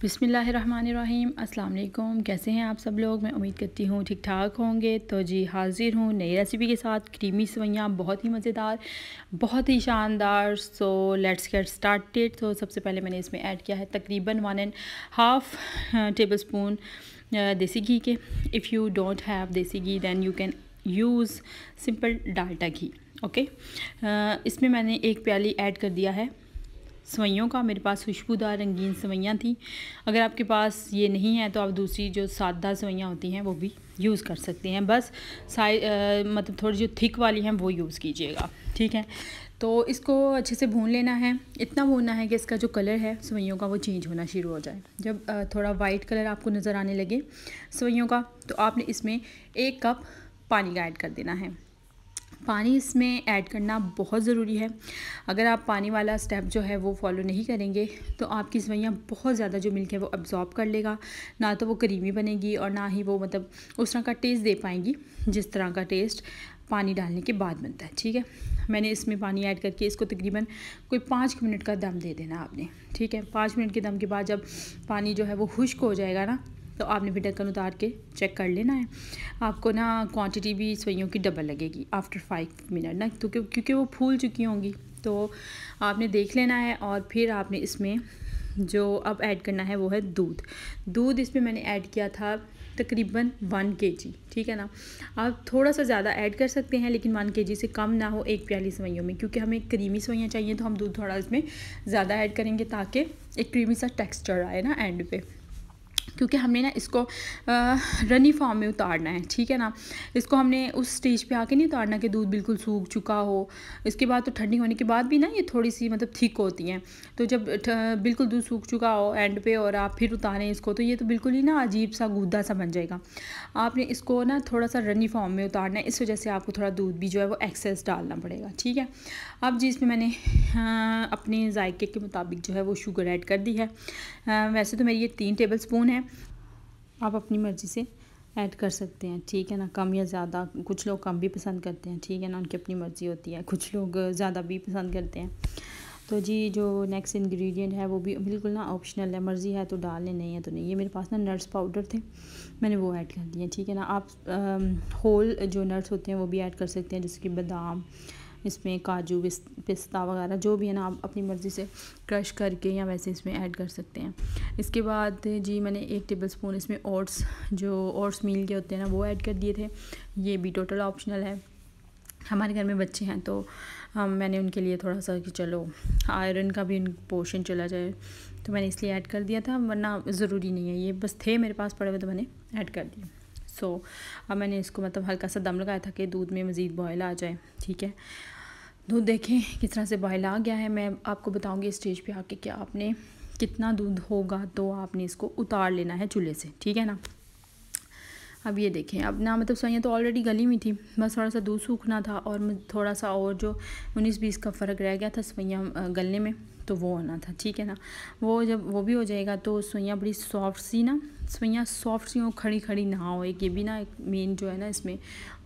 बिसमीम् वालेकुम कैसे हैं आप सब लोग मैं उम्मीद करती हूँ ठीक ठाक होंगे तो जी हाज़िर हूँ नई रेसिपी के साथ क्रीमी सवैयाँ बहुत ही मज़ेदार बहुत ही शानदार सो लेट्स गेट स्टार्टेड तो सबसे पहले मैंने इसमें ऐड किया है तकरीबन one and half tablespoon देसी घी के if you don't have desi ghee then you can use simple Dalda ghee okay इसमें मैंने एक प्याली ऐड कर दिया है सवैयों का मेरे पास खुशबूदार रंगीन सवैयाँ थी अगर आपके पास ये नहीं है तो आप दूसरी जो सादा सवैयाँ होती हैं वो भी यूज़ कर सकते हैं बस साइ मतलब थोड़ी जो थिक वाली हैं वो यूज़ कीजिएगा ठीक है तो इसको अच्छे से भून लेना है इतना भूनना है कि इसका जो कलर है सवैयों का वो चेंज होना शुरू हो जाए जब थोड़ा वाइट कलर आपको नज़र आने लगे सवैयों का तो आपने इसमें एक कप पानी का ऐड कर देना है पानी इसमें ऐड करना बहुत ज़रूरी है अगर आप पानी वाला स्टेप जो है वो फॉलो नहीं करेंगे तो आपकी सवैयाँ बहुत ज़्यादा जो मिल्क है वो अब्जॉर्ब कर लेगा ना तो वो क्रीमी बनेगी और ना ही वो मतलब उस तरह का टेस्ट दे पाएंगी जिस तरह का टेस्ट पानी डालने के बाद बनता है ठीक है मैंने इसमें पानी ऐड करके इसको तकरीबन कोई पाँच मिनट का दम दे देना आपने ठीक है पाँच मिनट के दम के बाद जब पानी जो है वो खुश्क हो जाएगा ना तो आपने भी ढक्कन उतार के चेक कर लेना है आपको ना क्वांटिटी भी सोइयों की डबल लगेगी आफ्टर फाइव मिनट ना तो क्योंकि वो फूल चुकी होंगी तो आपने देख लेना है और फिर आपने इसमें जो अब ऐड करना है वो है दूध दूध इसमें मैंने ऐड किया था तकरीबन वन के जी ठीक है ना आप थोड़ा सा ज़्यादा ऐड कर सकते हैं लेकिन वन के जी से कम ना हो एक प्याली सवैयों में क्योंकि हमें क्रीमी सवैयाँ चाहिए तो हम दूध थोड़ा इसमें ज़्यादा ऐड करेंगे ताकि एक क्रीमी सा टेक्सचर आए ना एंड पे क्योंकि हमने ना इसको रनी फॉर्म में उतारना है ठीक है ना इसको हमने उस स्टेज पे आके नहीं उतारना कि दूध बिल्कुल सूख चुका हो इसके बाद तो ठंडी होने के बाद भी ना ये थोड़ी सी मतलब थिक होती हैं तो जब बिल्कुल दूध सूख चुका हो एंड पे और आप फिर उतारें इसको तो ये तो बिल्कुल ही ना अजीब सा गूदा सा बन जाएगा आपने इसको ना थोड़ा सा रनी फॉर्म में उतारना है इस वजह से आपको थोड़ा दूध भी जो है वो एक्सेस डालना पड़ेगा ठीक है अब जी मैंने अपने जायके के मुताबिक जो है वो शुगर ऐड कर दी है वैसे तो मेरी ये तीन टेबल स्पून है हैं आप अपनी मर्ज़ी से ऐड कर सकते हैं ठीक है ना कम या ज़्यादा कुछ लोग कम भी पसंद करते हैं ठीक है ना उनकी अपनी मर्ज़ी होती है कुछ लोग ज़्यादा भी पसंद करते हैं तो जी जो नेक्स्ट इंग्रेडिएंट है वो भी बिल्कुल ना ऑप्शनल है मर्ज़ी है तो डाल लें नहीं है तो नहीं ये मेरे पास ना नट्स पाउडर थे मैंने वो ऐड कर दिए ठीक है ना आप होल जो नट्स होते हैं वो भी ऐड कर सकते हैं जैसे कि बादाम इसमें काजू पिस्ता वगैरह जो भी है ना आप अपनी मर्ज़ी से क्रश करके या वैसे इसमें ऐड कर सकते हैं इसके बाद जी मैंने एक टेबल स्पून इसमें ओट्स जो ओट्स मील के होते हैं ना वो ऐड कर दिए थे ये भी टोटल ऑप्शनल है हमारे घर में बच्चे हैं तो हम मैंने उनके लिए थोड़ा सा कि चलो आयरन का भी पोर्शन चला जाए तो मैंने इसलिए ऐड कर दिया था वरना ज़रूरी नहीं है ये बस थे मेरे पास पड़े हुए तो मैंने ऐड कर दिया सो अब मैंने इसको मतलब हल्का सा दम लगाया था कि दूध में मज़ीद बॉयल आ जाए ठीक है दूध देखें किस तरह से बॉयल आ गया है मैं आपको बताऊँगी स्टेज पर आके कि आपने कितना दूध होगा तो आपने इसको उतार लेना है चूल्हे से ठीक है ना अब ये देखें अब ना मतलब सोइयाँ तो ऑलरेडी गली हुई थी बस थोड़ा सा दूध सूखना था और थोड़ा सा और जो उन्नीस बीस का फ़र्क रह गया था सोइयाँ गलने में तो वो आना था ठीक है ना वो जब वो भी हो जाएगा तो सोइयाँ बड़ी सॉफ्ट सी ना सवैयाँ सॉफ्ट सी हो खड़ी खड़ी ना हो एक ये भी ना एक मेन जो है ना इसमें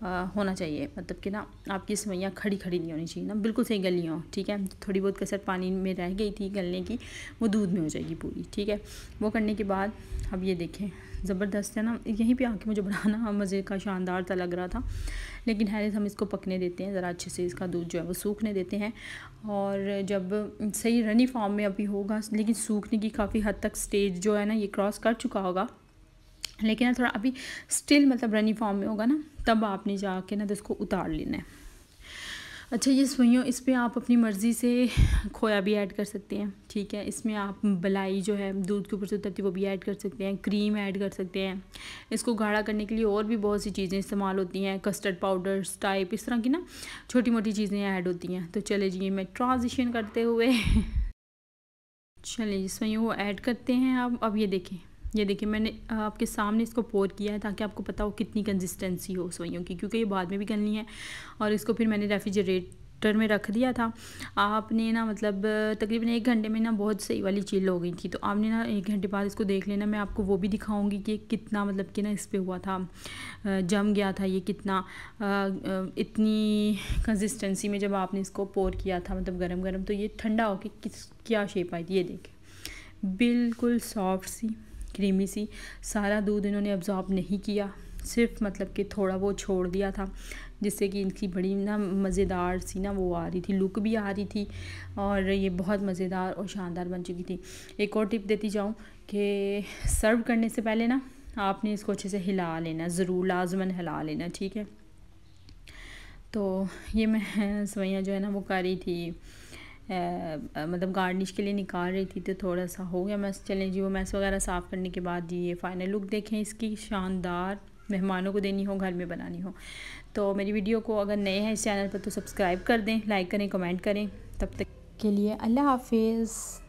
आ, होना चाहिए मतलब कि ना आपकी सवैयाँ खड़ी खड़ी नहीं होनी चाहिए ना बिल्कुल सही गली हो ठीक है थोड़ी बहुत कसर पानी में रह गई थी गलने की वो दूध में हो जाएगी पूरी ठीक है वो करने के बाद अब ये देखें ज़बरदस्त है ना यहीं पर आके मुझे बनाना मज़े का शानदार था लग रहा था लेकिन हैरिस हम इसको पकने देते हैं ज़रा अच्छे से इसका दूध जो है वो सूखने देते हैं और जब सही रनी फॉर्म में अभी होगा लेकिन सूखने की काफ़ी हद तक स्टेज जो है ना ये क्रॉस कर चुका होगा लेकिन थोड़ा अभी स्टिल मतलब रनी फॉर्म में होगा ना तब आपने जाके ना तो इसको उतार लेना है अच्छा ये सुइयों इस पर आप अपनी मर्ज़ी से खोया भी ऐड कर सकते हैं ठीक है इसमें आप बलाई जो है दूध के ऊपर से उतरती वो भी ऐड कर सकते हैं क्रीम ऐड कर सकते हैं इसको गाढ़ा करने के लिए और भी बहुत सी चीज़ें इस्तेमाल होती हैं कस्टर्ड पाउडर्स टाइप इस तरह की ना छोटी मोटी चीज़ें ऐड होती हैं तो चले जी मैं ट्रांजिशन करते हुए चलिए जिसमें ये वो ऐड करते हैं आप अब ये देखें ये देखिए मैंने आपके सामने इसको पोर किया है ताकि आपको पता हो कितनी कंसिस्टेंसी हो सोइयों की क्योंकि ये बाद में भी करनी है और इसको फिर मैंने रेफ्रिजरेट टर में रख दिया था आपने ना मतलब तकरीबन एक घंटे में ना बहुत सही वाली चील हो गई थी तो आपने ना एक घंटे बाद इसको देख लेना मैं आपको वो भी दिखाऊंगी कि कितना मतलब कि ना इस पर हुआ था जम गया था ये कितना इतनी कंसिस्टेंसी में जब आपने इसको पोर किया था मतलब गरम गरम तो ये ठंडा होके किस क्या शेप आई थी ये देखें बिल्कुल सॉफ्ट सी क्रीमी सी सारा दूध इन्होंने अब्ज़ॉर्ब नहीं किया सिर्फ मतलब कि थोड़ा वो छोड़ दिया था जिससे कि इनकी बड़ी ना मज़ेदार सी ना वो आ रही थी लुक भी आ रही थी और ये बहुत मज़ेदार और शानदार बन चुकी थी एक और टिप देती जाऊँ कि सर्व करने से पहले ना आपने इसको अच्छे से हिला लेना ज़रूर लाजमन हिला लेना ठीक है तो ये मैं सवैयाँ जो है ना वो कर रही थी मतलब गार्निश के लिए निकाल रही थी तो थोड़ा सा हो गया मैस चलें जी वो मैस वगैरह साफ़ करने के बाद जी ये फाइनल लुक देखें इसकी शानदार मेहमानों को देनी हो घर में बनानी हो तो मेरी वीडियो को अगर नए हैं इस चैनल पर तो सब्सक्राइब कर दें लाइक करें कमेंट करें तब तक के लिए अल्लाह हाफिज़